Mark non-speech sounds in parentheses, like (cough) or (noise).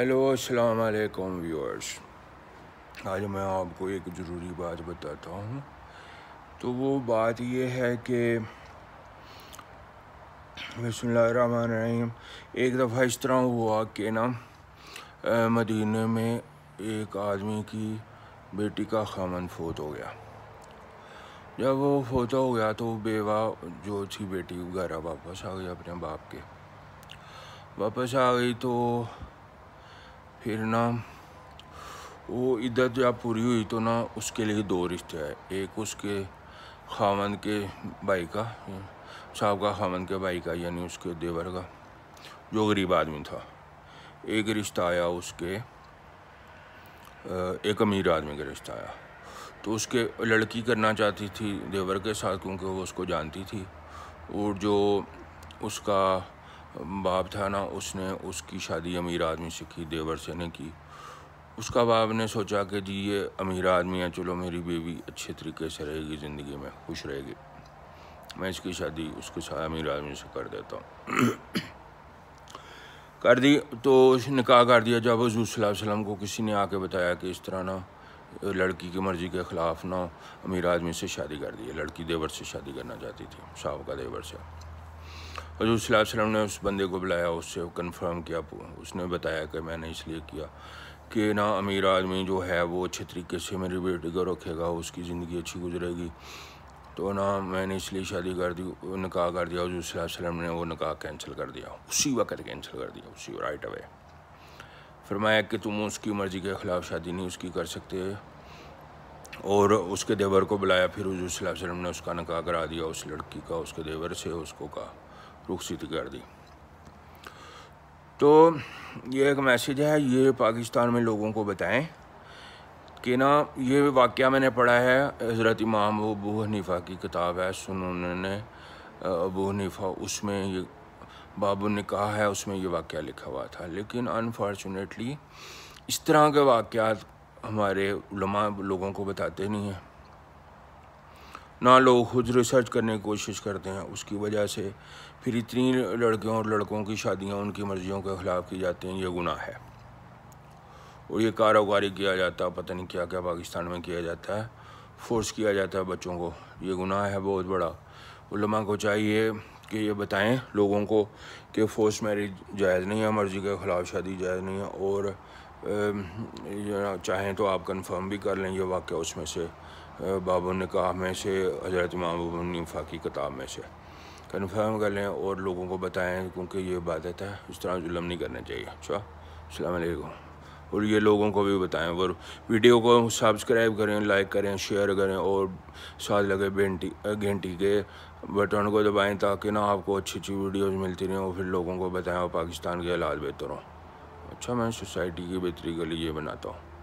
hello अस्सलाम वालेकुम viewers आज मैं आपको एक ज़रूरी बात बताता हूँ तो वो बात ये है कि बसमीम एक दफ़ा इस तरह हुआ कि ना मदीने में एक आदमी की बेटी का खामन फोत हो गया जब वो फोत हो गया तो बेवा जो थी बेटी घर वापस आ गई अपने बाप के वापस आ गई तो फिर ना वो इधर जब पूरी हुई तो ना उसके लिए दो रिश्ते आए एक उसके खामन के भाई का साहब का खामन के भाई का यानी उसके देवर का जो गरीब आदमी था एक रिश्ता आया उसके एक अमीर आदमी का रिश्ता आया तो उसके लड़की करना चाहती थी देवर के साथ क्योंकि वो उसको जानती थी और जो उसका बाप था ना उसने उसकी शादी अमीर आदमी से की देवर से ने की उसका बाप ने सोचा कि जी ये अमीर आदमी है चलो मेरी बेबी अच्छे तरीके से रहेगी ज़िंदगी में खुश रहेगी मैं इसकी शादी उसके साथ अमीर आदमी से कर देता हूँ (coughs) कर दी तो निकाह कर दिया जब वसलम को किसी ने आके बताया कि इस तरह ना लड़की की मर्ज़ी के ख़िलाफ़ ना अमीर आदमी से शादी कर दी लड़की देवर से शादी करना चाहती थी साहब का देवर से हजूर वसल्लम ने उस बंदे को बुलाया उससे कन्फर्म किया उसने बताया कि मैंने इसलिए किया कि ना अमीर आदमी जो है वो अच्छे तरीके से मेरी बेटी को रखेगा उसकी ज़िंदगी अच्छी गुजरेगी तो ना मैंने इसलिए शादी कर दी निकाह कर दिया हजूर वसल्लम ने वो निकाह कैंसिल कर दिया उसी वक्त कैंसिल कर दिया उसी राइट अवे फरमाया कि तुम उसकी मर्ज़ी के ख़िलाफ़ शादी नहीं उसकी कर सकते और उसके देवर को बुलाया फिर हजू वसल्लम ने उसका निकाह करा दिया उस लड़की का उसके देवर से उसको कहा कर दी तो ये एक मैसेज है ये पाकिस्तान में लोगों को बताएं कि ना ये वाक़ मैंने पढ़ा है हज़रत इमाम अबू हनीफ़ा की किताब है सुन ने अबू हनीफ़ा उसमें ये बाबू ने कहा है उसमें ये वाक़ लिखा हुआ था लेकिन अनफॉर्चुनेटली इस तरह के वाक़ हमारे लोगों को बताते नहीं हैं ना लोग खुद रिसर्च करने की कोशिश करते हैं उसकी वजह से फिर इतनी लड़कियों और लड़कों की शादियां उनकी मर्जियों के ख़िलाफ़ की जाती हैं ये गुनाह है और ये कारोबारी किया जाता है पता नहीं क्या क्या पाकिस्तान में किया जाता है फोर्स किया जाता है बच्चों को ये गुनाह है बहुत बड़ा उलमा को चाहिए कि ये बताएं लोगों को कि फोर्स मैरिज जायज़ नहीं है मर्ज़ी के ख़िलाफ़ शादी जायज़ नहीं है और चाहें तो आप कन्फर्म भी कर लें ये वाक्य उसमें से बाबर ने कहा में से हज़रत इमाम अबूनीफा की किताब में से कन्फर्म कर लें और लोगों को बताएं क्योंकि ये इबादत है इस तरह जुलम नहीं करना चाहिए अच्छा अल्लाम और ये लोगों को भी बताएं और वीडियो को सब्सक्राइब करें लाइक करें शेयर करें और साथ लगे बेंटी घंटी के बटन को दबाएं ताकि ना आपको अच्छी अच्छी वीडियोस मिलती रहें और फिर लोगों को बताएं और पाकिस्तान के हालात बेहतर हों अच्छा मैं सोसाइटी की बेहतरी के लिए बनाता हूँ